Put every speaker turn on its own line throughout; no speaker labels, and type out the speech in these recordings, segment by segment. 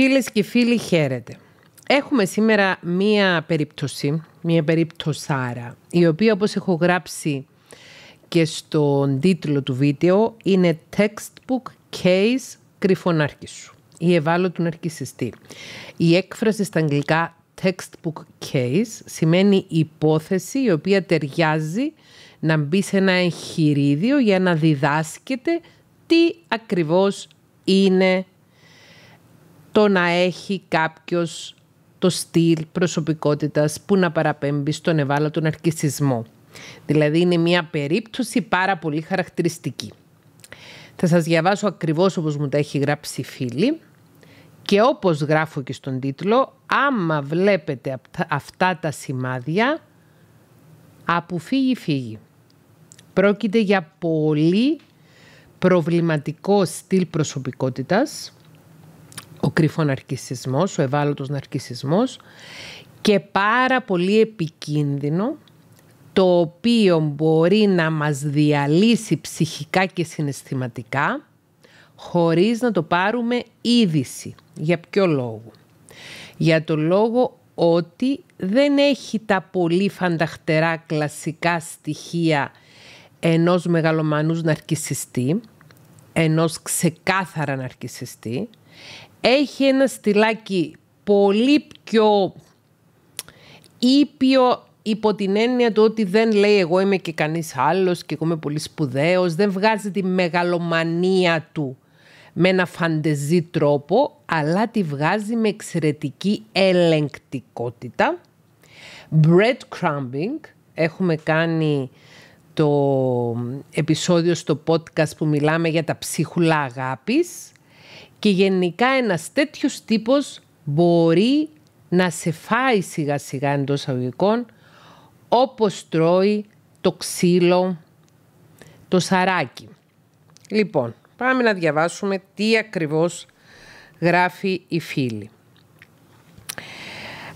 Φίλες και φίλοι, χαίρετε. Έχουμε σήμερα μία περίπτωση, μία περίπτωσάρα, η οποία όπως έχω γράψει και στον τίτλο του βίντεο, είναι textbook case σου ή ευάλωτου ναρκισιστή. Η έκφραση στα αγγλικά textbook case σημαίνει υπόθεση η οποία ταιριάζει να μπει σε ένα εγχειρίδιο για να διδάσκεται τι ακριβώς είναι το να έχει κάποιος το στυλ προσωπικότητας που να παραπέμπει στον ευάλωτο αρκισισμό. Δηλαδή είναι μια περίπτωση πάρα πολύ χαρακτηριστική. Θα σας διαβάσω ακριβώς όπως μου τα έχει γράψει η φίλη και όπως γράφω και στον τίτλο, άμα βλέπετε αυτά τα σημάδια, αποφύγει φύγει φύγει. Πρόκειται για πολύ προβληματικό στυλ προσωπικότητας ναρκισισμός, ο ευάλωτος ναρκισισμός και πάρα πολύ επικίνδυνο το οποίο μπορεί να μας διαλύσει ψυχικά και συναισθηματικά χωρίς να το πάρουμε είδηση. Για ποιο λόγο. Για το λόγο ότι δεν έχει τα πολύ φανταχτερά κλασικά στοιχεία ενός μεγαλομανούς ναρκισιστή, ενός ξεκάθαρα ναρκισιστή, έχει ένα στυλάκι πολύ πιο ήπιο υπό την έννοια του ότι δεν λέει εγώ είμαι και κανείς άλλος και εγώ είμαι πολύ σπουδαίος, δεν βγάζει τη μεγαλομανία του με ένα φαντεζή τρόπο, αλλά τη βγάζει με εξαιρετική ελεγκτικότητα. Breadcrumbing, έχουμε κάνει το επεισόδιο στο podcast που μιλάμε για τα ψυχουλά αγάπης, και γενικά ένας τέτοιος τύπος μπορεί να σε φάει σιγά σιγά εντός αγωγικών όπως τρώει το ξύλο, το σαράκι. Λοιπόν, πάμε να διαβάσουμε τι ακριβώς γράφει η φίλη.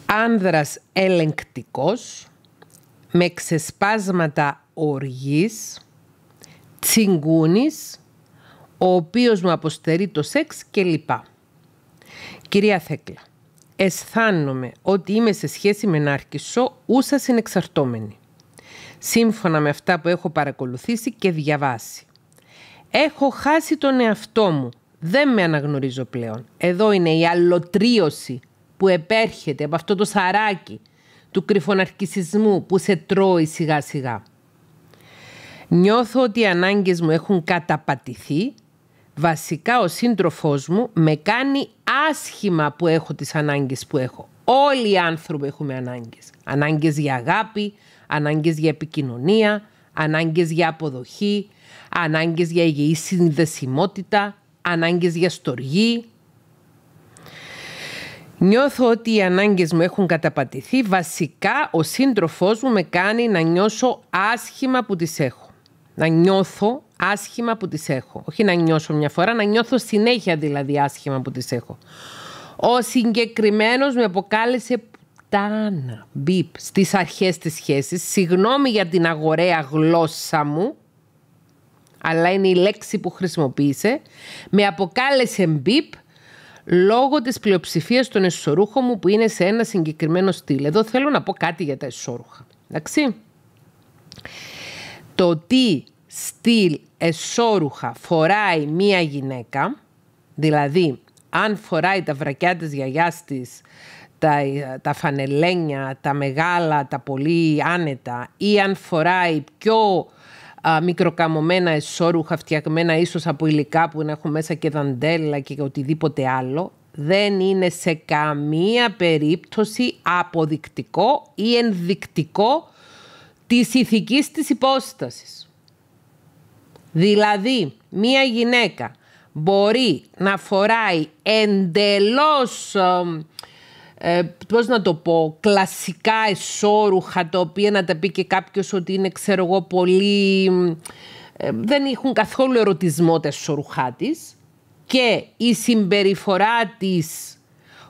Άνδρας ελεγκτικός, με ξεσπάσματα οργής, τσιγκούνης, ο οποίος μου αποστερεί το σεξ και λοιπά. Κυρία Θέκλα, αισθάνομαι ότι είμαι σε σχέση με ένα νάρκισο ούσα συνεξαρτώμενη. Σύμφωνα με αυτά που έχω παρακολουθήσει και διαβάσει. Έχω χάσει τον εαυτό μου. Δεν με αναγνωρίζω πλέον. Εδώ είναι η αλωτρίωση που επέρχεται από αυτό το σαράκι του κρυφοναρκισισμού που σε τρώει σιγά σιγά. Νιώθω ότι οι ανάγκες μου έχουν καταπατηθεί Βασικά ο σύντροφός μου με κάνει άσχημα που έχω τις ανάγκες που έχω. Όλοι οι άνθρωποι έχουμε ανάγκες. Ανάγκες για αγάπη, ανάγκες για επικοινωνία, ανάγκες για αποδοχή, ανάγκες για υγιή συνδεσιμότητα, ανάγκες για στοργή. Νιώθω ότι οι ανάγκες μου έχουν καταπατηθεί. Βασικά ο σύντροφός μου με κάνει να νιώσω άσχημα που τις έχω. Να νιώθω άσχημα που τις έχω. Όχι να νιώσω μια φορά, να νιώθω συνέχεια δηλαδή άσχημα που τις έχω. Ο συγκεκριμένος με αποκάλεσε πουτάνα, μπιπ, στις αρχές της σχέσης. Συγγνώμη για την αγοραία γλώσσα μου, αλλά είναι η λέξη που χρησιμοποίησε. Με αποκάλεσε μπιπ, λόγω της πλειοψηφίας των εσωρούχων μου που είναι σε ένα συγκεκριμένο στυλ. Εδώ θέλω να πω κάτι για τα εσωρούχα. Εντάξει το τι στυλ εσώρουχα φοράει μία γυναίκα, δηλαδή αν φοράει τα βρακιά της γιαγιάς της, τα, τα φανελένια, τα μεγάλα, τα πολύ άνετα ή αν φοράει πιο μικροκαμωμένα εσώρουχα φτιαγμένα ίσως από υλικά που έχουν μέσα και δαντέλα και οτιδήποτε άλλο, δεν είναι σε καμία περίπτωση αποδεικτικό ή ενδεικτικό της ηθικής της υπόστασης. Δηλαδή, μία γυναίκα μπορεί να φοράει εντελώς, ε, πώς να το πω, κλασικά εσώρουχα, τα οποία να τα πει και κάποιος ότι είναι, ξέρω εγώ, πολύ... Ε, δεν έχουν καθόλου ερωτισμό τα εσώρουχά της και η συμπεριφορά της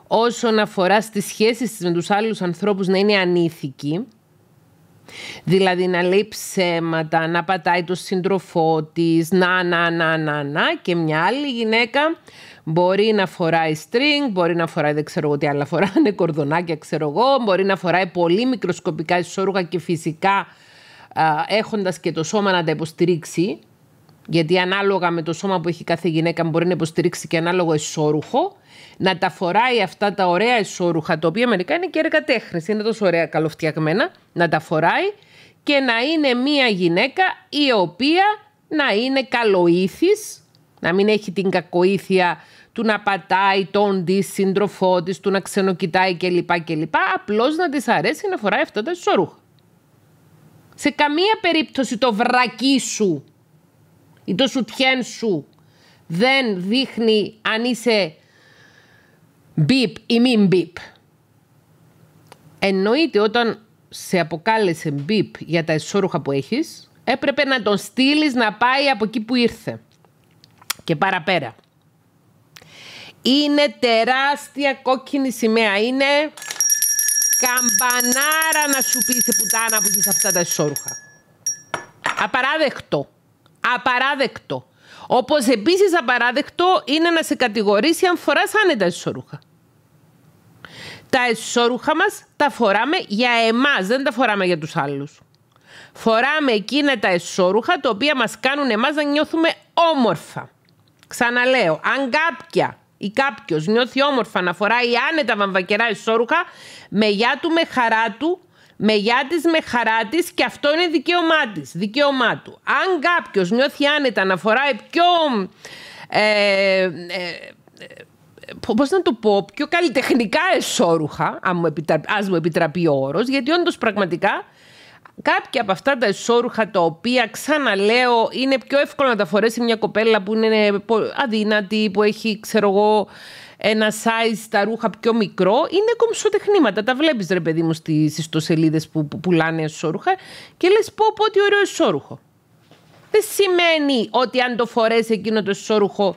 όσον αφορά στις σχέσεις της με τους άλλους ανθρώπους να είναι ανήθικη, Δηλαδή να λέει ψέματα, να πατάει το σύντροφό της, να, να, να, να, να. Και μια άλλη γυναίκα μπορεί να φοράει string, μπορεί να φοράει δεν ξέρω εγώ τι άλλα φοράνε, ναι, κορδονάκια ξέρω εγώ, μπορεί να φοράει πολύ μικροσκοπικά ισόρουχα και φυσικά έχοντας και το σώμα να τα υποστηρίξει, γιατί ανάλογα με το σώμα που έχει κάθε γυναίκα μπορεί να υποστηρίξει και ανάλογο ισόρουχο, να τα φοράει αυτά τα ωραία ισόρουχα, τα οποία μερικά είναι και έργα είναι τόσο ωραία καλοφτιαγμένα, να τα φοράει και να είναι μία γυναίκα η οποία να είναι καλοήθης, να μην έχει την κακοήθεια του να πατάει τον της σύντροφό της, του να ξενοκοιτάει κλπ. κλπ. Απλώς να της αρέσει να φοράει αυτά τα ισορούχα. Σε καμία περίπτωση το βρακί σου ή το σουτιέν σου δεν δείχνει αν είσαι Μπιπ ή μην μπιπ. Εννοείται όταν σε αποκάλεσε μπιπ για τα εσώρουχα που έχεις, έπρεπε να τον στείλεις να πάει από εκεί που ήρθε. Και παραπέρα. Είναι τεράστια κόκκινη σημαία. Είναι καμπανάρα να σου πει σε πουτάνα που έχεις αυτά τα εσώρουχα. Απαράδεκτο. Απαράδεκτο. Όπως επίσης απαράδεκτο είναι να σε κατηγορήσει αν φοράς άνετα εσώρουχα. Τα εσώρουχα μας τα φοράμε για εμάς, δεν τα φοράμε για τους άλλους. Φοράμε εκείνα τα εσώρουχα τα οποία μας κάνουν εμάς να νιώθουμε όμορφα. Ξαναλέω, αν κάποια ή κάποιος νιώθει όμορφα να φοράει άνετα βαμβακερά εσώρουχα, με γιά του, με χαρά του, με γιά της, με χαρά της και αυτό είναι δικαίωμά της, δικαίωμά του. Αν κάποιος νιώθει άνετα να φοράει πιο. Ε, ε, ε να το πω, πιο καλλιτεχνικά εσώρουχα, αν μου ας μου επιτραπεί ο όρος, γιατί όντως πραγματικά κάποια από αυτά τα εσώρουχα τα οποία ξαναλέω είναι πιο εύκολο να τα φορέσει μια κοπέλα που είναι αδύνατη, που έχει ξέρω εγώ ένα size τα ρούχα πιο μικρό. Είναι κομψοτεχνήματα. Τα βλέπεις, ρε παιδί μου, στις ιστοσελίδες που, που πουλάνε εσόρουχα και λες πω, πω ότι ωραίο εσόρουχο. Δεν σημαίνει ότι αν το φορέσει εκείνο το εσόρουχο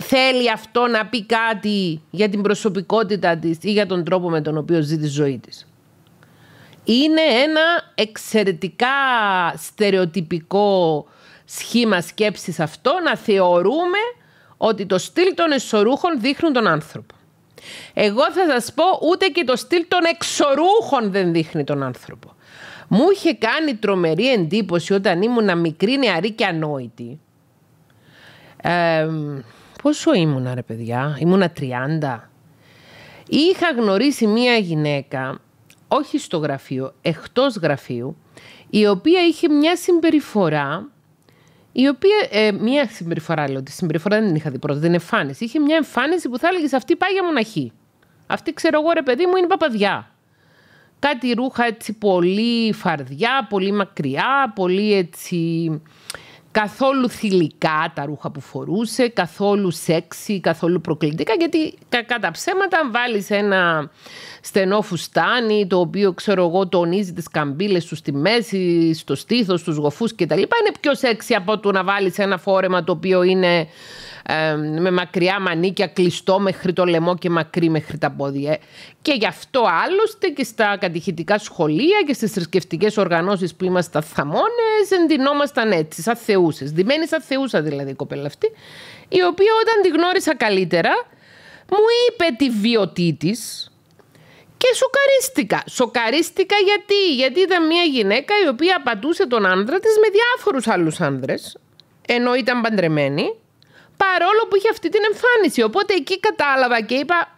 θέλει αυτό να πει κάτι για την προσωπικότητα της ή για τον τρόπο με τον οποίο ζει τη ζωή της. Είναι ένα εξαιρετικά στερεοτυπικό σχήμα σκέψης αυτό να θεωρούμε ότι το στυλ των εσωρούχων δείχνουν τον άνθρωπο. Εγώ θα σας πω ούτε και το στυλ των εξωρούχων δεν δείχνει τον άνθρωπο. Μου είχε κάνει τρομερή εντύπωση όταν ήμουν μικρή, νεαρή και ανόητη. πόσο ήμουνα ρε παιδιά, ήμουνα 30. Είχα γνωρίσει μία γυναίκα, όχι στο γραφείο, εκτός γραφείου, η οποία είχε μια συμπεριφορά η οποία ε, μία συμπεριφορά, λέω τη συμπεριφορά δεν την είχα δει πρώτα, δεν εμφάνιση. Είχε μια εμφάνιση που θα έλεγες αυτή πάει για μοναχή. Αυτή ξέρω εγώ ρε παιδί μου είναι παπαδιά. Κάτι ρούχα έτσι πολύ φαρδιά, πολύ μακριά, πολύ έτσι καθόλου θηλυκά τα ρούχα που φορούσε, καθόλου σεξι, καθόλου προκλητικά, γιατί κατά ψέματα βάλεις βάλεις ένα στενό φουστάνι, το οποίο ξέρω εγώ τονίζει τις καμπύλες σου στη μέση, στο στήθος, στους γοφούς κτλ. Είναι πιο σεξι από το να βάλεις ένα φόρεμα το οποίο είναι ε, με μακριά μανίκια, κλειστό μέχρι το λαιμό και μακρύ μέχρι τα πόδια. Και γι' αυτό άλλωστε και στα κατηχητικά σχολεία και στις θρησκευτικές οργανώσεις που είμαστε τα εντυνόμασταν έτσι, σαν θεούσες. Δημένη σαν θεούσα δηλαδή η κοπέλα αυτή, η οποία όταν τη γνώρισα καλύτερα, μου είπε τη βιωτή της και σοκαρίστηκα. Σοκαρίστηκα γιατί, γιατί ήταν μια γυναίκα η οποία πατούσε τον άντρα της με διάφορους άλλους άνδρες, ενώ ήταν παντρεμένη Παρόλο που είχε αυτή την εμφάνιση. Οπότε εκεί κατάλαβα και είπα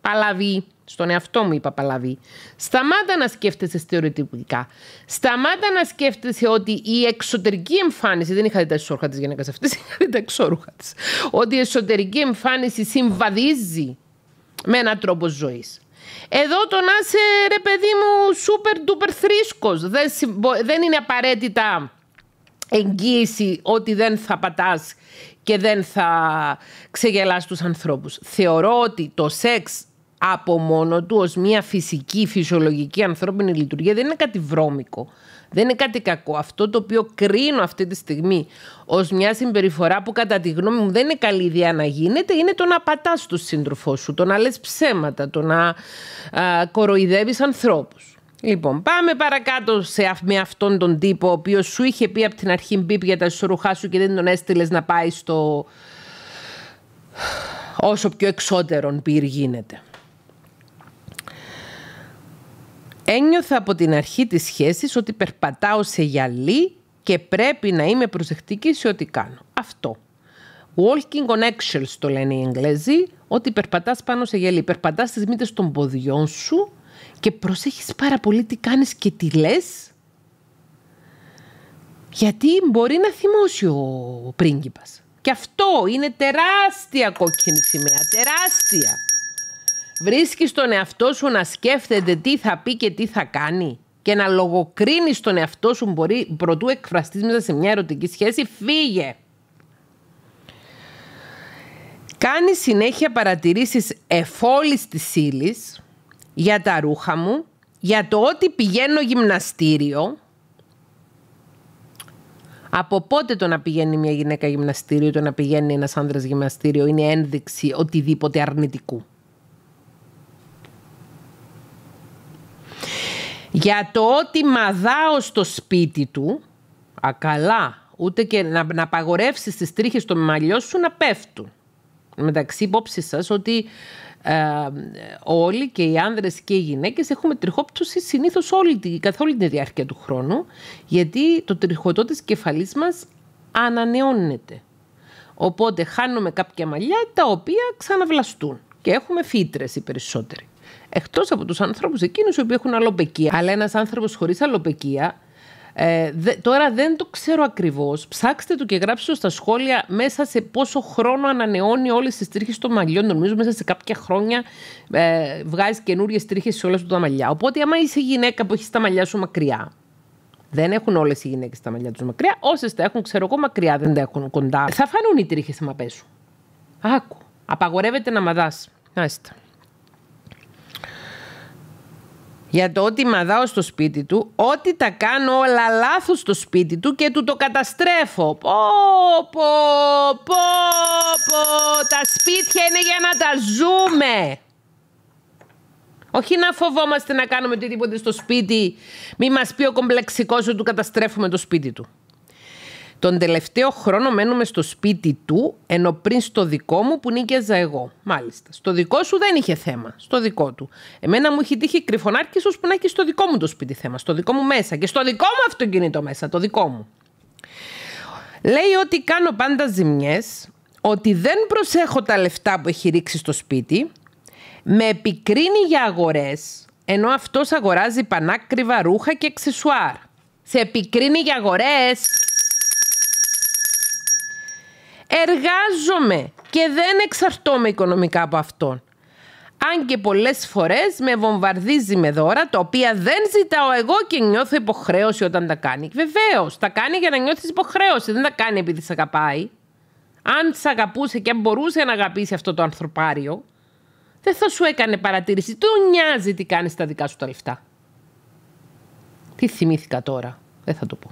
παλαβή. Στον εαυτό μου είπα παλαβή. Σταμάτα να σκέφτεσαι στερεοτυπικά. Σταμάτα να σκέφτεσαι ότι η εξωτερική εμφάνιση. Δεν είχα δει τα εξόρουχα της γυναίκας αυτής, είχα δει τα εξόρουχα της. Ότι η εσωτερική εμφάνιση συμβαδίζει με έναν τρόπο ζωής. Εδώ το να είσαι ρε παιδί μου super duper Δεν, είναι απαραίτητα εγγύηση ότι δεν θα πατάς και δεν θα ξεγελάσει τους ανθρώπους. Θεωρώ ότι το σεξ από μόνο του ως μια φυσική, φυσιολογική ανθρώπινη λειτουργία δεν είναι κάτι βρώμικο. Δεν είναι κάτι κακό. Αυτό το οποίο κρίνω αυτή τη στιγμή ως μια συμπεριφορά που κατά τη γνώμη μου δεν είναι καλή ιδέα να γίνεται είναι το να πατάς τον σύντροφό σου, το να λες ψέματα, το να κοροϊδεύεις ανθρώπους. Λοιπόν, πάμε παρακάτω σε, με αυτόν τον τύπο, ο οποίος σου είχε πει από την αρχή μπίπ για τα ισορροχά σου και δεν τον έστειλες να πάει στο. όσο πιο εξώτερον πυρ γίνεται. Ένιωθα από την αρχή της σχέσης ότι περπατάω σε γυαλί και πρέπει να είμαι προσεκτική σε ό,τι κάνω. Αυτό. Walking on eggshells το λένε οι Εγγλέζοι, ότι περπατάς πάνω σε γυαλί, περπατάς στις μύτες των ποδιών σου και προσέχεις πάρα πολύ τι κάνεις και τι λες γιατί μπορεί να θυμώσει ο πρίγκιπας. Και αυτό είναι τεράστια κόκκινη σημαία, τεράστια. Βρίσκεις τον εαυτό σου να σκέφτεται τι θα πει και τι θα κάνει και να λογοκρίνεις τον εαυτό σου μπορεί προτού εκφραστείς μέσα σε μια ερωτική σχέση, φύγε. Κάνει συνέχεια παρατηρήσεις εφόλης της ύλης, για τα ρούχα μου, για το ότι πηγαίνω γυμναστήριο. Από πότε το να πηγαίνει μια γυναίκα γυμναστήριο, το να πηγαίνει ένας άνδρας γυμναστήριο είναι ένδειξη οτιδήποτε αρνητικού. Για το ότι μαδάω στο σπίτι του, ακαλά, ούτε και να, να παγορεύσεις τις τρίχες στο μαλλιό σου να πέφτουν. Μεταξύ υπόψης σας ότι όλοι και οι άνδρες και οι γυναίκες έχουμε τριχόπτωση συνήθως όλη, καθ' όλη τη διάρκεια του χρόνου γιατί το τριχωτό της κεφαλής μας ανανεώνεται. Οπότε χάνουμε κάποια μαλλιά τα οποία ξαναβλαστούν και έχουμε φύτρες οι περισσότεροι. Εκτός από τους ανθρώπους εκείνους οποίοι έχουν αλοπαικία. Αλλά ένας άνθρωπος χωρίς αλοπαικία ε, τώρα δεν το ξέρω ακριβώς. Ψάξτε το και γράψτε το στα σχόλια μέσα σε πόσο χρόνο ανανεώνει όλες τις τρίχες των μαλλιών. Νομίζω μέσα σε κάποια χρόνια ε, βγάζεις καινούριες τρίχες σε όλα σου τα μαλλιά. Οπότε, άμα είσαι γυναίκα που έχει τα μαλλιά σου μακριά, δεν έχουν όλες οι γυναίκες τα μαλλιά τους μακριά. Όσες τα έχουν, ξέρω εγώ, μακριά δεν τα έχουν κοντά. Θα φανούν οι τρίχες άμα πέσουν. Άκου. Απαγορεύεται να μαδάς. Άστα. για το ότι μαδάω στο σπίτι του, ότι τα κάνω όλα λάθος στο σπίτι του και του το καταστρέφω. Πω, πω, πω, τα σπίτια είναι για να τα ζούμε. Όχι να φοβόμαστε να κάνουμε οτιδήποτε στο σπίτι, μη μας πει ο κομπλεξικός ότι του καταστρέφουμε το σπίτι του. Τον τελευταίο χρόνο μένουμε στο σπίτι του, ενώ πριν στο δικό μου που νίκιαζα εγώ. Μάλιστα. Στο δικό σου δεν είχε θέμα. Στο δικό του. Εμένα μου είχε τύχει κρυφωνάρκησος που να έχει στο δικό μου το σπίτι θέμα. Στο δικό μου μέσα. Και στο δικό μου αυτοκίνητο μέσα. Το δικό μου. Λέει ότι κάνω πάντα ζημιές, ότι δεν προσέχω τα λεφτά που έχει ρίξει στο σπίτι, με επικρίνει για αγορές, ενώ αυτός αγοράζει πανάκριβα ρούχα και αξεσουάρ. Σε επικρίνει για αγορές εργάζομαι και δεν εξαρτώμαι οικονομικά από αυτόν. Αν και πολλές φορές με βομβαρδίζει με δώρα τα οποία δεν ζητάω εγώ και νιώθω υποχρέωση όταν τα κάνει. Βεβαίως, τα κάνει για να νιώθεις υποχρέωση, δεν τα κάνει επειδή σε αγαπάει. Αν σε αγαπούσε και αν μπορούσε να αγαπήσει αυτό το ανθρωπάριο, δεν θα σου έκανε παρατήρηση. Του νοιάζει τι κάνεις τα δικά σου τα λεφτά. Τι θυμήθηκα τώρα, δεν θα το πω.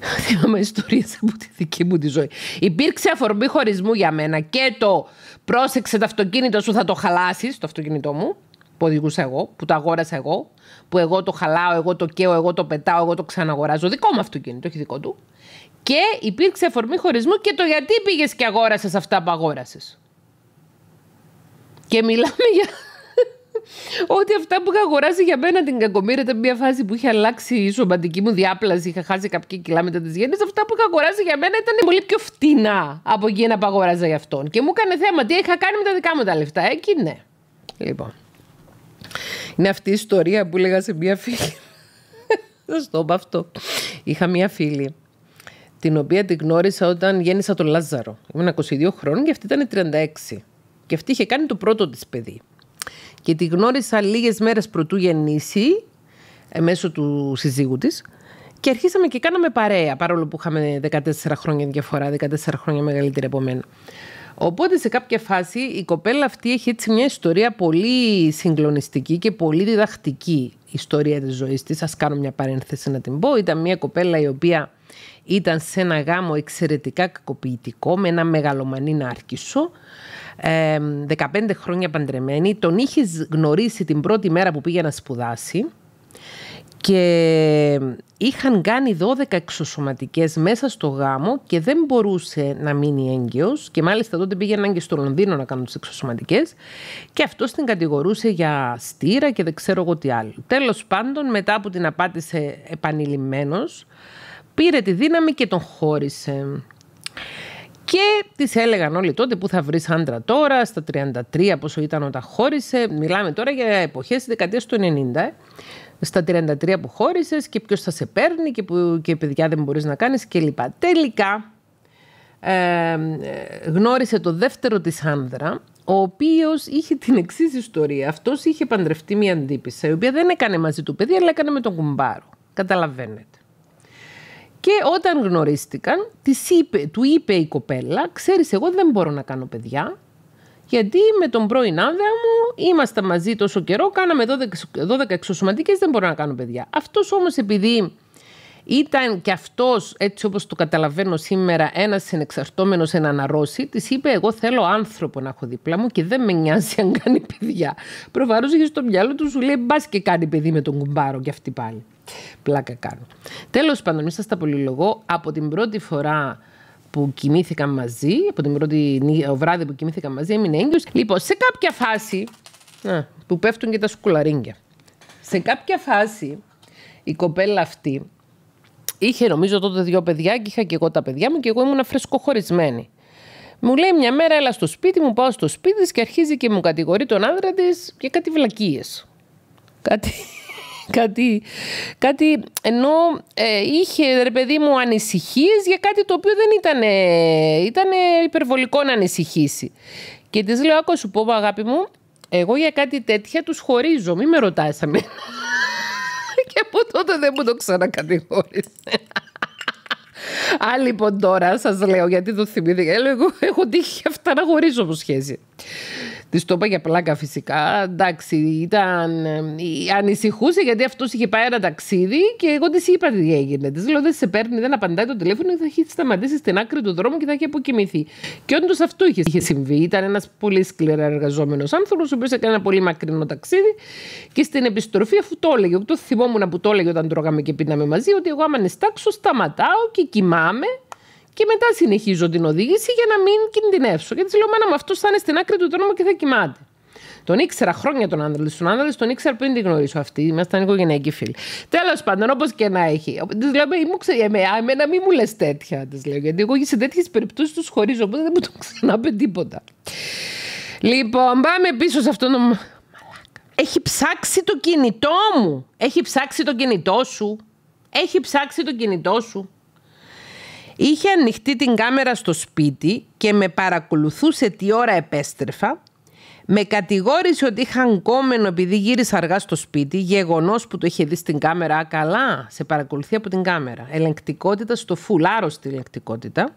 Θυμάμαι ιστορίε από τη δική μου τη ζωή. Υπήρξε αφορμή χωρισμού για μένα και το πρόσεξε το αυτοκίνητο σου, θα το χαλάσεις, το αυτοκίνητό μου, που οδηγούσα εγώ, που το αγόρασα εγώ, που εγώ το χαλάω, εγώ το καίω, εγώ το πετάω, εγώ το ξαναγοράζω. Δικό μου αυτοκίνητο, όχι δικό του. Και υπήρξε αφορμή χωρισμού και το γιατί πήγες και αγόρασες αυτά που αγόρασες. Και μιλάμε για ότι αυτά που είχα αγοράσει για μένα την κακομήρα ήταν μια φάση που είχε αλλάξει η σωματική μου διάπλαση. Είχα χάσει κάποια κιλά μετά τις γέννες. Αυτά που είχα αγοράσει για μένα ήταν πολύ πιο φτηνά από εκείνα που αγοράζα για αυτόν. Και μου έκανε θέμα τι είχα κάνει με τα δικά μου τα λεφτά. Ε, εκεί ναι. Λοιπόν. Είναι αυτή η ιστορία που έλεγα σε μια φίλη. σου στο πω αυτό. Είχα μια φίλη την οποία την γνώρισα όταν γέννησα τον Λάζαρο. Ήμουν 22 χρόνια και αυτή ήταν 36. Και αυτή είχε κάνει το πρώτο της παιδί και τη γνώρισα λίγες μέρες πρωτού γεννήσει ε, μέσω του συζύγου της και αρχίσαμε και κάναμε παρέα παρόλο που είχαμε 14 χρόνια διαφορά, 14 χρόνια μεγαλύτερη από μένα. Οπότε σε κάποια φάση η κοπέλα αυτή έχει έτσι μια ιστορία πολύ συγκλονιστική και πολύ διδακτική ιστορία της ζωής της. ας κάνω μια παρένθεση να την πω. Ήταν μια κοπέλα η οποία ήταν σε ένα γάμο εξαιρετικά κακοποιητικό με ένα μεγαλομανή νάρκισο. 15 χρόνια παντρεμένη. Τον είχες γνωρίσει την πρώτη μέρα που πήγε να σπουδάσει και είχαν κάνει 12 εξωσωματικές μέσα στο γάμο και δεν μπορούσε να μείνει έγκυος και μάλιστα τότε πήγαιναν και στο Λονδίνο να κάνουν τις εξωσωματικές και αυτό την κατηγορούσε για στήρα και δεν ξέρω εγώ τι άλλο. Τέλος πάντων μετά που την απάντησε επανειλημμένος πήρε τη δύναμη και τον χώρισε. Και τη έλεγαν όλοι τότε που θα βρεις άντρα τώρα, στα 33 πόσο ήταν όταν χώρισε. Μιλάμε τώρα για εποχές της του 90. Ε. Στα 33 που χώρισες και ποιος θα σε παίρνει και, που, και παιδιά δεν μπορείς να κάνεις κλπ. Τελικά ε, γνώρισε το δεύτερο της άνδρα ο οποίος είχε την εξής ιστορία. Αυτός είχε παντρευτεί μια αντίπισσα, η οποία δεν έκανε μαζί του παιδί, αλλά έκανε με τον κουμπάρο. Καταλαβαίνετε. Και όταν γνωρίστηκαν, είπε, του είπε η κοπέλα, ξέρεις εγώ δεν μπορώ να κάνω παιδιά, γιατί με τον πρώην άνδρα μου ήμασταν μαζί τόσο καιρό, κάναμε 12, 12 εξωσωματικές, δεν μπορώ να κάνω παιδιά. Αυτός όμως επειδή ήταν και αυτός, έτσι όπως το καταλαβαίνω σήμερα, ένας συνεξαρτώμενος έναν αναρρώσει, της είπε εγώ θέλω άνθρωπο να έχω δίπλα μου και δεν με νοιάζει αν κάνει παιδιά. Προφανώς είχε στο μυαλό του σου λέει μπας και κάνει παιδί με τον κουμπάρο και αυτή πάλι. Πλάκα κάνω. Τέλος πάντων, σας τα πολυλογώ, από την πρώτη φορά που κοιμήθηκα μαζί, από την πρώτη βράδυ που κοιμήθηκα μαζί, έμεινε έγκυος. Λοιπόν, σε κάποια φάση. που πέφτουν και τα σκουλαρίγκια. Σε κάποια φάση η κοπέλα αυτή είχε νομίζω τότε δύο παιδιά και είχα και εγώ τα παιδιά μου και εγώ ήμουν φρεσκοχωρισμένη. Μου λέει μια μέρα έλα στο σπίτι μου, πάω στο σπίτι της και αρχίζει και μου κατηγορεί τον άνδρα για κάτι βλακίες. Κάτι κάτι, κάτι ενώ ε, είχε ρε παιδί μου ανησυχίες για κάτι το οποίο δεν ήταν, ήταν υπερβολικό να ανησυχήσει. Και της λέω, άκου σου πω αγάπη μου, εγώ για κάτι τέτοια τους χωρίζω, μη με ρωτάσαμε. και από τότε δεν μου το ξανακατηγόρησε. Α, λοιπόν, τώρα σας λέω γιατί το θυμήθηκα. Ε, εγώ έχω τύχει αυτά να χωρίζω από σχέση. Της το είπα για πλάκα φυσικά. Εντάξει, ήταν. Ε, ανησυχούσε γιατί αυτός είχε πάει ένα ταξίδι και εγώ της είπα τι έγινε. Της λέω: Δεν σε παίρνει, δεν απαντάει το τηλέφωνο και θα έχει σταματήσει στην άκρη του δρόμου και θα έχει αποκοιμηθεί. Και όντως αυτό είχε, συμβεί. Ήταν ένας πολύ σκληρά εργαζόμενος άνθρωπος, ο οποίος έκανε ένα πολύ μακρινό ταξίδι και στην επιστροφή, αφού το έλεγε, το θυμόμουν που το έλεγε όταν τρώγαμε και πίναμε μαζί, ότι εγώ άμα νιστάξω, σταματάω και κοιμάμαι και μετά συνεχίζω την οδήγηση για να μην κινδυνεύσω. Γιατί λέω, Μάνα μου, αυτό θα είναι στην άκρη του τρόμου και θα κοιμάται. Τον ήξερα χρόνια τον άντρα Τον άντρα τον ήξερα πριν την γνωρίσω αυτή. Ήμασταν οικογενειακοί φίλοι. Τέλος πάντων, όπως και να έχει. Τη λέω, ε, Εμένα μην μου λες τέτοια. Τη λέω, Γιατί εγώ σε τέτοιες περιπτώσεις τους χωρίζω. Οπότε δεν μου το ξαναπεί τίποτα. Λοιπόν, πάμε πίσω σε αυτόν τον. Έχει ψάξει το κινητό μου. Έχει ψάξει το κινητό σου. Έχει ψάξει το κινητό σου. Είχε ανοιχτεί την κάμερα στο σπίτι και με παρακολουθούσε τι ώρα επέστρεφα. Με κατηγόρησε ότι είχα κόμενο επειδή γύρισα αργά στο σπίτι, γεγονός που το είχε δει στην κάμερα. Καλά, σε παρακολουθεί από την κάμερα. Ελεγκτικότητα στο φουλάρο στη ελεγκτικότητα.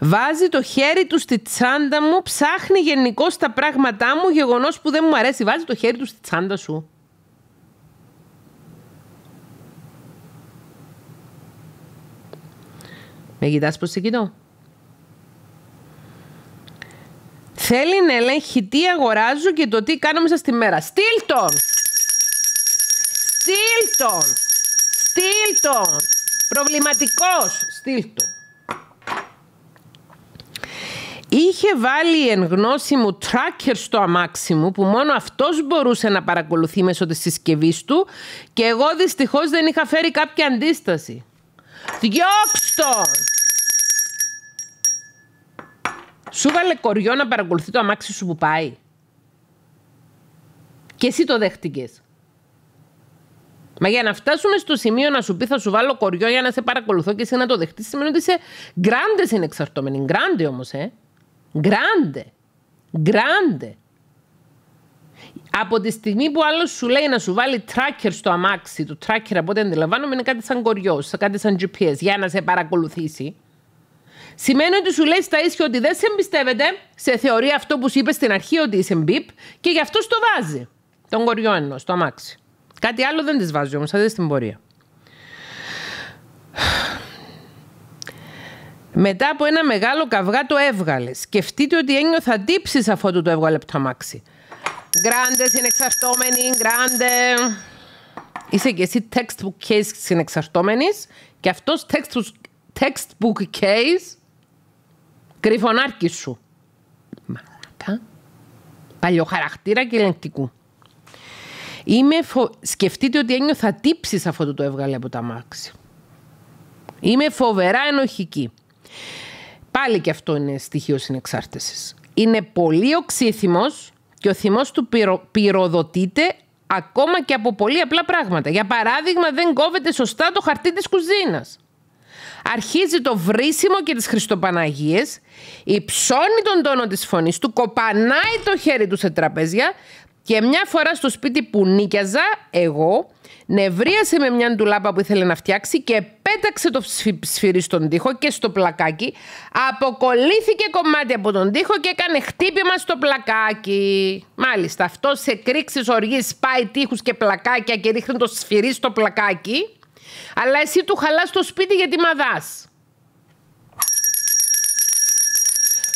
Βάζει το χέρι του στη τσάντα μου, ψάχνει γενικώς τα πράγματά μου, γεγονός που δεν μου αρέσει. Βάζει το χέρι του στη τσάντα σου. Με κοιτάς πώς σε κοιτώ. Θέλει να ελέγχει τι αγοράζω και το τι κάνω μέσα στη μέρα. Στήλτον! Στήλτον! Στήλτον! Προβληματικός! Στείλ Είχε βάλει εν γνώση μου tracker στο αμάξι μου που μόνο αυτός μπορούσε να παρακολουθεί μέσω της συσκευής του και εγώ δυστυχώς δεν είχα φέρει κάποια αντίσταση. Διώξ' Σου βάλε κοριό να παρακολουθεί το αμάξι σου που πάει. Και εσύ το δέχτηκες. Μα για να φτάσουμε στο σημείο να σου πει θα σου βάλω κοριό για να σε παρακολουθώ και εσύ να το δεχτείς, σημαίνει ότι είσαι γκράντε συνεξαρτώμενη. Γκράντε όμως, ε. Γκράντε. Γκράντε από τη στιγμή που άλλος σου λέει να σου βάλει tracker στο αμάξι το tracker από ό,τι αντιλαμβάνομαι είναι κάτι σαν κοριό, κάτι σαν GPS για να σε παρακολουθήσει. Σημαίνει ότι σου λέει στα ίσια ότι δεν σε εμπιστεύεται, σε θεωρεί αυτό που σου είπε στην αρχή ότι είσαι μπιπ και γι' αυτό το βάζει. Τον κοριό εννοώ, στο αμάξι. Κάτι άλλο δεν τη βάζει όμως, θα δεις την πορεία. Μετά από ένα μεγάλο καυγά το έβγαλες. Σκεφτείτε ότι ένιωθα τύψεις αφού το έβγαλε από το αμάξι. Γκράντε, συνεξαρτώμενη, γκράντε. Είσαι και εσύ textbook case συνεξαρτώμενης και αυτός textbook case κρυφωνάρκης σου. Μαλάκα. Παλιοχαρακτήρα και ελεγκτικού. φο... Σκεφτείτε ότι ένιωθα τύψεις αφού το έβγαλε από τα μάξι. Είμαι φοβερά ενοχική. Πάλι και αυτό είναι στοιχείο συνεξάρτησης. Είναι πολύ οξύθυμος και ο θυμός του πυρο, πυροδοτείται ακόμα και από πολύ απλά πράγματα. Για παράδειγμα, δεν κόβεται σωστά το χαρτί της κουζίνας. Αρχίζει το βρίσιμο και τις Χριστοπαναγίες, υψώνει τον τόνο της φωνής του, κοπανάει το χέρι του σε τραπέζια, και μια φορά στο σπίτι που νίκιαζα, εγώ, νευρίασε με μια ντουλάπα που ήθελε να φτιάξει και πέταξε το σφυρί στον τοίχο και στο πλακάκι. Αποκολλήθηκε κομμάτι από τον τοίχο και έκανε χτύπημα στο πλακάκι. Μάλιστα, αυτό σε κρίξεις οργής σπάει τείχους και πλακάκια και ρίχνει το σφυρί στο πλακάκι. Αλλά εσύ του χαλάς το σπίτι γιατί μαδάς.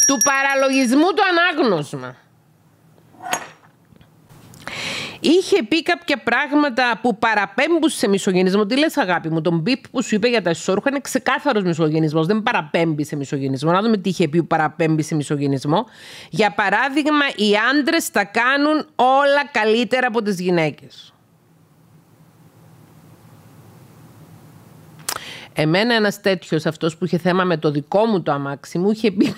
Του παραλογισμού το ανάγνωσμα. Είχε πει κάποια πράγματα που παραπέμπουν σε μισογενισμό. Τι λες, αγάπη μου, τον μπίπ που σου είπε για τα εσόρουχα είναι ξεκάθαρος μισογενισμός. Δεν παραπέμπει σε μισογενισμό. Να δούμε τι είχε πει που παραπέμπει σε μισογενισμό. Για παράδειγμα, οι άντρες τα κάνουν όλα καλύτερα από τις γυναίκες. Εμένα ένας τέτοιος, αυτός που είχε θέμα με το δικό μου το αμάξι, μου είχε πει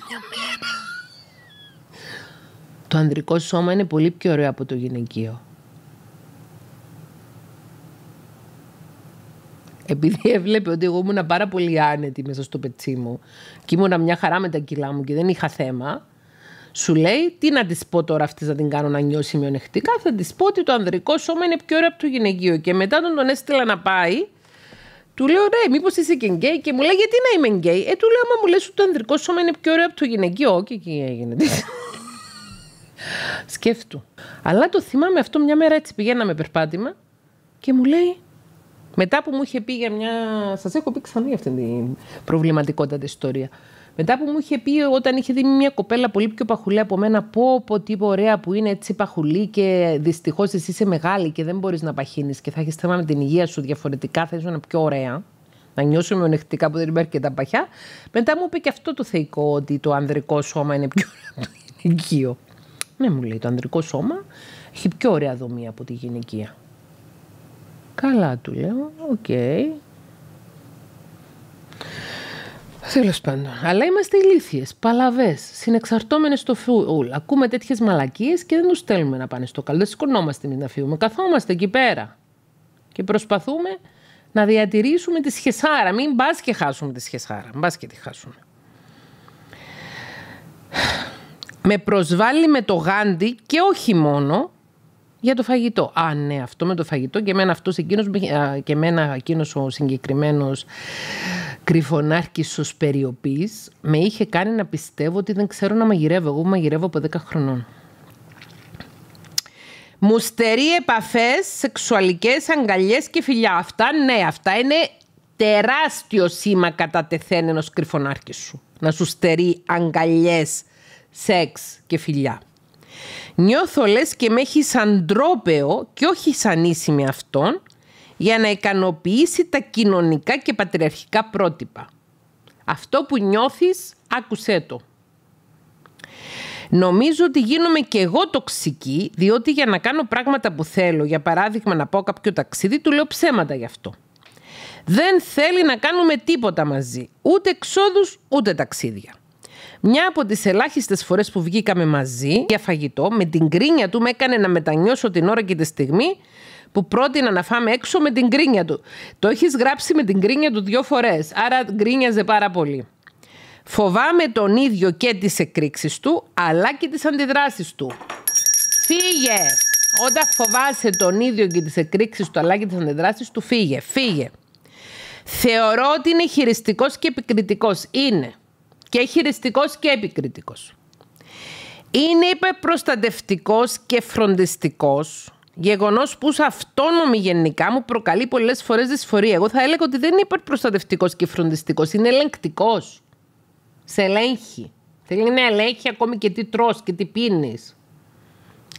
Το ανδρικό σώμα είναι πολύ πιο ωραίο από το γυναικείο. επειδή έβλεπε ότι εγώ ήμουν πάρα πολύ άνετη μέσα στο πετσί μου και ήμουνα μια χαρά με τα κιλά μου και δεν είχα θέμα, σου λέει τι να της πω τώρα αυτή να την κάνω να νιώσει μειονεκτικά. Θα της πω ότι το ανδρικό σώμα είναι πιο ωραίο από το γυναικείο. Και μετά τον, τον έστειλα να πάει, του λέω ρε, «Ναι, μήπως είσαι και γκέι. Και μου λέει γιατί να είμαι γκέι. Ε, του λέω, άμα μου λες ότι το ανδρικό σώμα είναι πιο ωραίο από το γυναικείο. Και εκεί έγινε. Σκέφτου. Αλλά το θυμάμαι αυτό μια μέρα έτσι πηγαίναμε περπάτημα και μου λέει μετά που μου είχε πει για μια. Σας έχω πει ξανά για αυτή την προβληματικότητα της ιστορίας. Μετά που μου είχε πει όταν είχε δει μια κοπέλα πολύ πιο παχουλή από μένα, πω πω τι ωραία που είναι έτσι παχουλή και δυστυχώς εσύ είσαι μεγάλη και δεν μπορείς να παχύνεις και θα έχεις θέμα με την υγεία σου διαφορετικά, θα ήσουν πιο ωραία. Να νιώσουμε ονεκτικά που δεν υπάρχει και τα παχιά. Μετά μου είπε και αυτό το θεϊκό ότι το ανδρικό σώμα είναι πιο ωραίο το γυναικείο. Ναι, μου λέει, το ανδρικό σώμα έχει πιο ωραία δομή από τη γυναικεία. Καλά του λέω, οκ. Okay. Τέλος πάντων. Αλλά είμαστε ηλίθιες, παλαβές, συνεξαρτώμενες στο φούλ. Ακούμε τέτοιες μαλακίες και δεν τους στέλνουμε να πάνε στο καλό. Δεν σηκωνόμαστε να φύγουμε. Καθόμαστε εκεί πέρα. Και προσπαθούμε να διατηρήσουμε τη σχεσάρα. Μην πας και χάσουμε τη σχεσάρα. Μην και τη χάσουμε. Με προσβάλλει με το γάντι και όχι μόνο για το φαγητό. Α, ναι, αυτό με το φαγητό και εμένα αυτός εκείνος, και εμένα εκείνος ο συγκεκριμένος κρυφονάρκης ως περιοπής με είχε κάνει να πιστεύω ότι δεν ξέρω να μαγειρεύω. Εγώ μαγειρεύω από 10 χρονών. Μου στερεί επαφές, σεξουαλικές αγκαλιές και φιλιά. Αυτά, ναι, αυτά είναι τεράστιο σήμα κατά τεθέν ενός κρυφονάρχη σου. Να σου στερεί αγκαλιές, σεξ και φιλιά. Νιώθω λες και με έχεις σαν και όχι σαν ίση με αυτόν για να ικανοποιήσει τα κοινωνικά και πατριαρχικά πρότυπα. Αυτό που νιώθεις, άκουσέ το. Νομίζω ότι γίνομαι και εγώ τοξική, διότι για να κάνω πράγματα που θέλω, για παράδειγμα να πάω κάποιο ταξίδι, του λέω ψέματα γι' αυτό. Δεν θέλει να κάνουμε τίποτα μαζί, ούτε εξόδους, ούτε ταξίδια. Μια από τις ελάχιστες φορές που βγήκαμε μαζί για φαγητό, με την κρίνια του με έκανε να μετανιώσω την ώρα και τη στιγμή που πρότεινα να φάμε έξω με την κρίνια του. Το έχεις γράψει με την κρίνια του δύο φορές, άρα γκρίνιαζε πάρα πολύ. Φοβάμαι τον ίδιο και τις εκρήξεις του, αλλά και τις αντιδράσεις του. Φύγε! Όταν φοβάσαι τον ίδιο και τις εκρήξεις του, αλλά και τις αντιδράσεις του, φύγε, φύγε. Θεωρώ ότι είναι χειριστικός και επικριτικός. Είναι και χειριστικός και επικριτικός. Είναι υπερπροστατευτικός και φροντιστικός, γεγονός που σε αυτόνομη γενικά μου προκαλεί πολλές φορές δυσφορία. Εγώ θα έλεγα ότι δεν είναι υπερπροστατευτικός και φροντιστικός, είναι ελεγκτικός. Σε ελέγχει. Θέλει να ελέγχει ακόμη και τι τρως και τι πίνεις.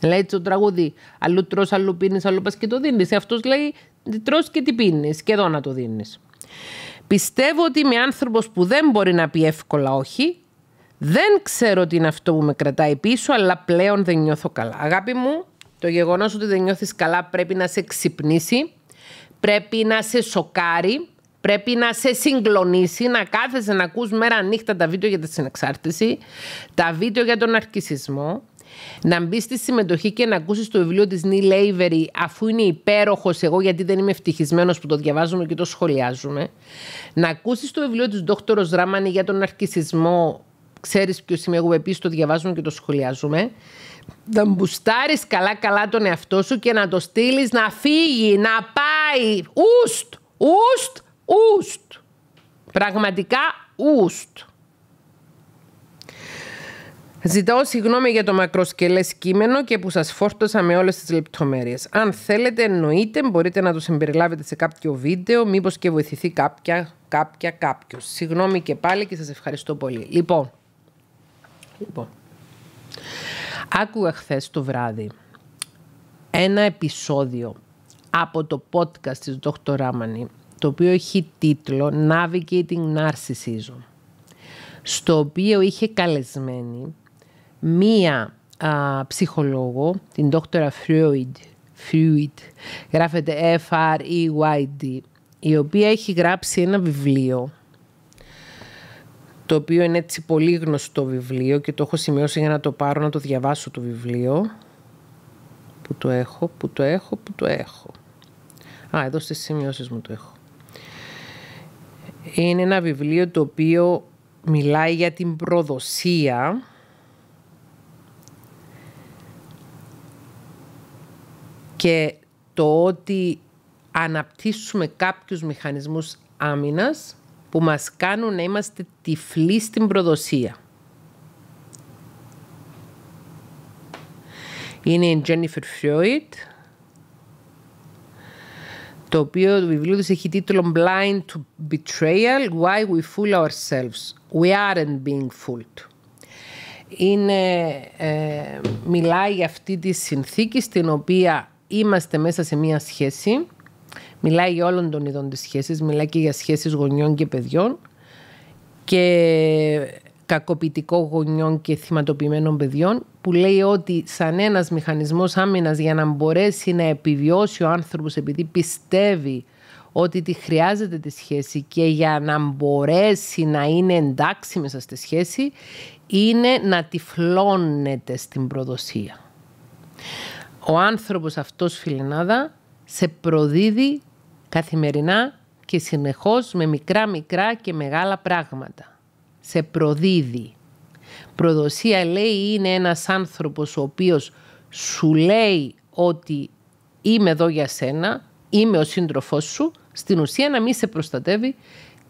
Λέει το τραγούδι, αλλού τρώ, αλλού πίνεις αλλού πας και το δίνεις. Ε, αυτός λέει τι και τι πίνεις και εδώ να το δίνεις. Πιστεύω ότι είμαι άνθρωπος που δεν μπορεί να πει εύκολα όχι. Δεν ξέρω τι είναι αυτό που με κρατάει πίσω, αλλά πλέον δεν νιώθω καλά. Αγάπη μου, το γεγονός ότι δεν νιώθεις καλά πρέπει να σε ξυπνήσει, πρέπει να σε σοκάρει, πρέπει να σε συγκλονίσει, να κάθεσαι να ακούς μέρα νύχτα τα βίντεο για τη συνεξάρτηση, τα βίντεο για τον αρκισισμό, να μπεις στη συμμετοχή και να ακούσεις το βιβλίο της Νι Λέιβερη, αφού είναι υπέροχος, εγώ γιατί δεν είμαι ευτυχισμένος που το διαβάζουμε και το σχολιάζουμε. Να ακούσεις το βιβλίο της Δόκτωρο Ράμανι για τον αρκισισμό. Ξέρεις ποιος είμαι εγώ, επίσης το διαβάζουμε και το σχολιάζουμε. Να μπουστάρεις καλά-καλά τον εαυτό σου και να το στείλεις να φύγει, να πάει. Ουστ, ουστ, ουστ. Πραγματικά ουστ. Ζητάω συγγνώμη για το μακροσκελές κείμενο και που σας φόρτωσα με όλες τις λεπτομέρειες. Αν θέλετε εννοείται μπορείτε να το συμπεριλάβετε σε κάποιο βίντεο, μήπως και βοηθηθεί κάποια, κάποια, κάποιος. Συγγνώμη και πάλι και σας ευχαριστώ πολύ. Λοιπόν, λοιπόν. άκουγα χθες το βράδυ ένα επεισόδιο από το podcast της Dr. Ramani, το οποίο έχει τίτλο Navigating Narcissism, στο οποίο είχε καλεσμένη μία α, ψυχολόγο, την δόκτωρα Freud, γράφεται F-R-E-Y-D, η οποία έχει γράψει ένα βιβλίο, το οποίο είναι έτσι πολύ γνωστό βιβλίο και το έχω σημειώσει για να το πάρω να το διαβάσω το βιβλίο. Που το έχω, που το έχω, που το έχω. Α, εδώ στις σημειώσεις μου το έχω. Είναι ένα βιβλίο το οποίο μιλάει για την προδοσία Και το ότι αναπτύσσουμε κάποιους μηχανισμούς άμυνας που μας κάνουν να είμαστε τυφλοί στην προδοσία. Είναι η Jennifer Freud, το οποίο το βιβλίο της έχει τίτλο Blind to Betrayal, Why We Fool Ourselves. We aren't being fooled. Είναι, ε, μιλάει για αυτή τη συνθήκη στην οποία είμαστε μέσα σε μία σχέση. Μιλάει για όλων των ειδών της σχέσης. Μιλάει και για σχέσεις γονιών και παιδιών. Και κακοποιητικό γονιών και θυματοποιημένων παιδιών που λέει ότι σαν ένας μηχανισμός άμυνας για να μπορέσει να επιβιώσει ο άνθρωπος επειδή πιστεύει ότι τη χρειάζεται τη σχέση και για να μπορέσει να είναι εντάξει μέσα στη σχέση είναι να τυφλώνεται στην προδοσία ο άνθρωπος αυτός φιλενάδα σε προδίδει καθημερινά και συνεχώς με μικρά μικρά και μεγάλα πράγματα. Σε προδίδει. Προδοσία λέει είναι ένας άνθρωπος ο οποίος σου λέει ότι είμαι εδώ για σένα, είμαι ο σύντροφός σου, στην ουσία να μην σε προστατεύει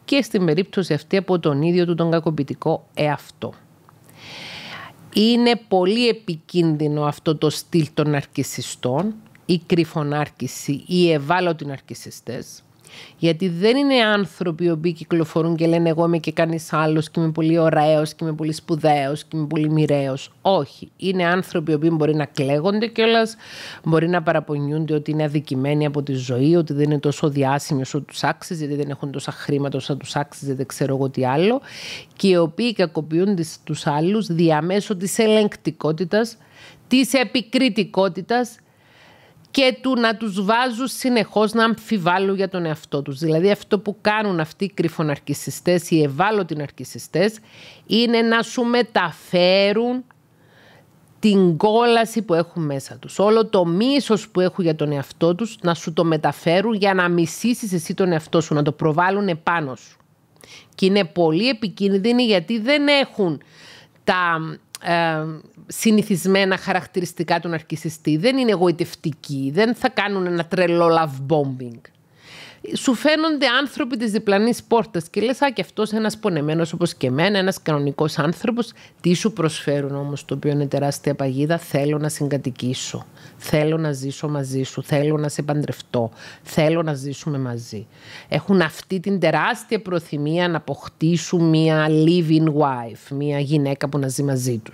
και στην περίπτωση αυτή από τον ίδιο του τον κακοποιητικό εαυτό. Είναι πολύ επικίνδυνο αυτό το στυλ των αρκισιστών, η κρυφονάρκηση, οι ευάλωτοι αρκισιστές... Γιατί δεν είναι άνθρωποι οι οποίοι κυκλοφορούν και λένε εγώ είμαι και κανείς άλλος και είμαι πολύ ωραίος και είμαι πολύ σπουδαίος και είμαι πολύ μοιραίος. Όχι. Είναι άνθρωποι οι οποίοι μπορεί να κλαίγονται κιόλας, μπορεί να παραπονιούνται ότι είναι αδικημένοι από τη ζωή, ότι δεν είναι τόσο διάσημοι όσο τους άξιζε, γιατί δεν έχουν τόσα χρήματα όσο τους άξιζε, δεν ξέρω εγώ τι άλλο. Και οι οποίοι κακοποιούν τους άλλους διαμέσου της ελεγκτικότητας, της επικριτικότητας, και του να τους βάζουν συνεχώς να αμφιβάλλουν για τον εαυτό τους. Δηλαδή αυτό που κάνουν αυτοί οι ή οι ευάλωτοι ναρκισιστές, είναι να σου μεταφέρουν την κόλαση που έχουν μέσα τους. Όλο το μίσος που έχουν για τον εαυτό τους να σου το μεταφέρουν για να μισήσεις εσύ τον εαυτό σου, να το προβάλλουν επάνω σου. Και είναι πολύ επικίνδυνοι γιατί δεν έχουν τα συνηθισμένα χαρακτηριστικά του ναρκισιστή. Δεν είναι εγωιτευτικοί, δεν θα κάνουν ένα τρελό love bombing σου φαίνονται άνθρωποι της διπλανής πόρτας και λες, Α, και αυτός ένας πονεμένος όπως και εμένα, ένας κανονικός άνθρωπος, τι σου προσφέρουν όμως το οποίο είναι τεράστια παγίδα. Θέλω να συγκατοικήσω. Θέλω να ζήσω μαζί σου. Θέλω να σε παντρευτώ. Θέλω να ζήσουμε μαζί. Έχουν αυτή την τεράστια προθυμία να αποκτήσουν μια living wife, μια γυναίκα που να ζει μαζί τους.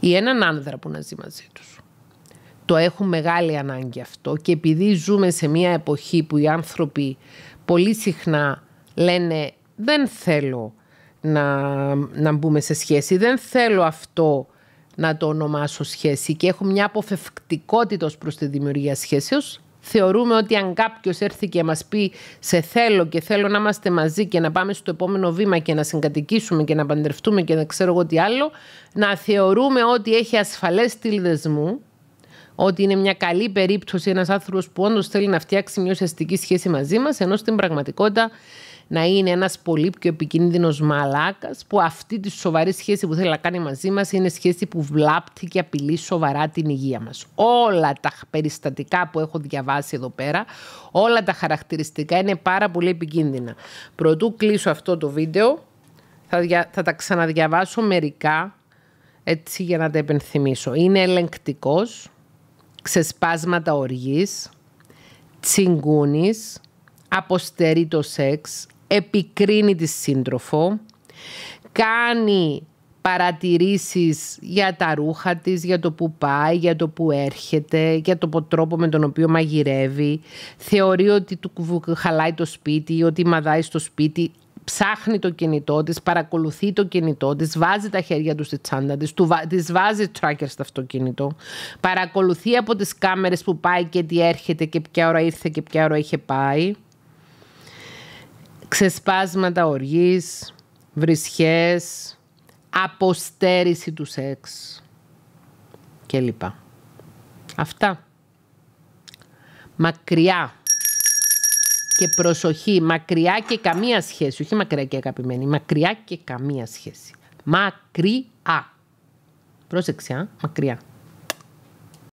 Ή έναν άνδρα που να ζει μαζί τους. Το έχουν μεγάλη ανάγκη αυτό και επειδή ζούμε σε μια εποχή που οι άνθρωποι πολύ συχνά λένε δεν θέλω να, να μπούμε σε σχέση, δεν θέλω αυτό να το ονομάσω σχέση και έχω μια αποφευκτικότητα προς τη δημιουργία σχέσεως, θεωρούμε ότι αν κάποιος έρθει και μας πει σε θέλω και θέλω να είμαστε μαζί και να πάμε στο επόμενο βήμα και να συγκατοικήσουμε και να παντρευτούμε και να ξέρω εγώ τι άλλο, να θεωρούμε ότι έχει ασφαλές δεσμού ότι είναι μια καλή περίπτωση ένας άνθρωπος που όντως θέλει να φτιάξει μια ουσιαστική σχέση μαζί μας, ενώ στην πραγματικότητα να είναι ένας πολύ πιο επικίνδυνος μαλάκας που αυτή τη σοβαρή σχέση που θέλει να κάνει μαζί μας είναι σχέση που βλάπτει και απειλεί σοβαρά την υγεία μας. Όλα τα περιστατικά που έχω διαβάσει εδώ πέρα, όλα τα χαρακτηριστικά είναι πάρα πολύ επικίνδυνα. Προτού κλείσω αυτό το βίντεο, θα, θα τα ξαναδιαβάσω μερικά έτσι για να τα επενθυμίσω. Είναι ελεγκτικός, ξεσπάσματα οργής, τσιγκούνης, αποστερεί το σεξ, επικρίνει τη σύντροφο, κάνει παρατηρήσεις για τα ρούχα της, για το που πάει, για το που έρχεται, για το τρόπο με τον οποίο μαγειρεύει. Θεωρεί ότι του χαλάει το σπίτι, ότι μαδάει στο σπίτι ψάχνει το κινητό της, παρακολουθεί το κινητό της, βάζει τα χέρια του στη τσάντα της, του, της βάζει tracker στο αυτοκίνητο, παρακολουθεί από τις κάμερες που πάει και τι έρχεται και ποια ώρα ήρθε και ποια ώρα είχε πάει. Ξεσπάσματα οργής, βρισχές, αποστέρηση του σεξ και λοιπά. Αυτά. Μακριά και προσοχή, μακριά και καμία σχέση, όχι μακριά και αγαπημένη, μακριά και καμία σχέση. Μακριά. Πρόσεξε, α, μακριά.